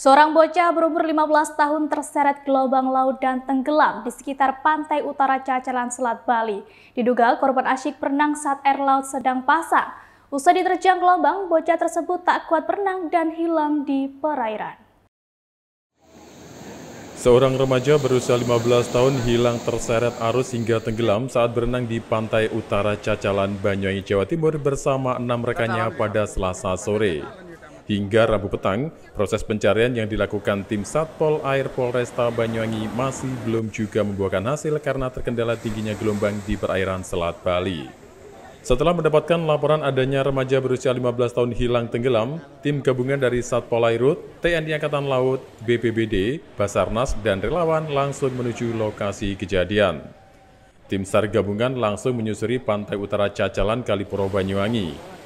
Seorang bocah berumur 15 tahun terseret gelombang laut dan tenggelam di sekitar pantai utara Cacalan Selat Bali. Diduga korban asyik berenang saat air laut sedang pasang. Usai diterjang gelombang, bocah tersebut tak kuat berenang dan hilang di perairan. Seorang remaja berusia 15 tahun hilang terseret arus hingga tenggelam saat berenang di pantai utara Cacalan, Banyuwangi, Jawa Timur bersama enam rekannya pada selasa sore. Hingga Rabu petang, proses pencarian yang dilakukan tim Satpol Air Polresta Banyuwangi masih belum juga membuahkan hasil karena terkendala tingginya gelombang di perairan Selat Bali. Setelah mendapatkan laporan adanya remaja berusia 15 tahun hilang tenggelam, tim gabungan dari Satpol Airut, TNI Angkatan Laut, BPBD, Basarnas, dan relawan langsung menuju lokasi kejadian. Tim SAR gabungan langsung menyusuri pantai utara Cacalan Kalipuro Banyuwangi.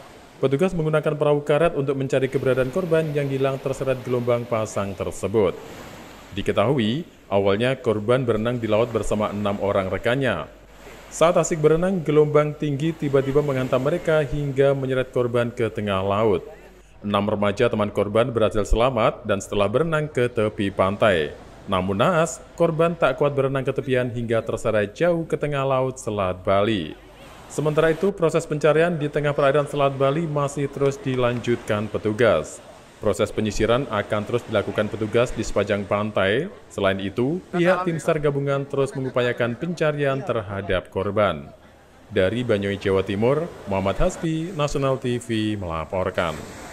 Petugas menggunakan perahu karet untuk mencari keberadaan korban yang hilang terseret gelombang pasang tersebut. Diketahui, awalnya korban berenang di laut bersama enam orang rekannya. Saat asik berenang, gelombang tinggi tiba-tiba menghantam mereka hingga menyeret korban ke tengah laut. Enam remaja teman korban berhasil selamat dan setelah berenang ke tepi pantai. Namun naas, korban tak kuat berenang ke tepian hingga terseret jauh ke tengah laut Selat Bali. Sementara itu, proses pencarian di tengah perairan Selat Bali masih terus dilanjutkan petugas. Proses penyisiran akan terus dilakukan petugas di sepanjang pantai. Selain itu, pihak tim SAR gabungan terus mengupayakan pencarian terhadap korban. Dari Banyuwangi, Jawa Timur, Muhammad Hasbi, Nasional TV melaporkan.